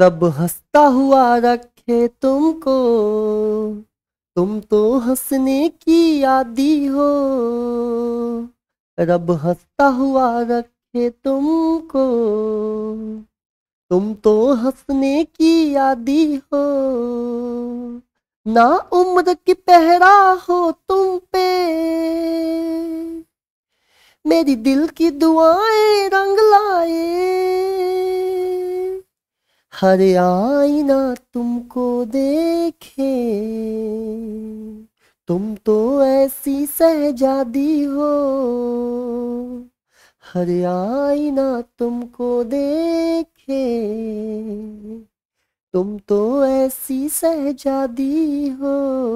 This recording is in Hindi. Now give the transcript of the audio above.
रब हंसता हुआ रखे तुमको तुम तो हंसने की आदि हो रब हंसता हुआ रखे तुमको तुम तो हंसने की आदि हो ना उम्र की पहरा हो तुम पे मेरी दिल की दुआएं हर आईना तुमको देखे तुम तो ऐसी सहजादी हो हर आईना तुमको देखे तुम तो ऐसी सहजादी हो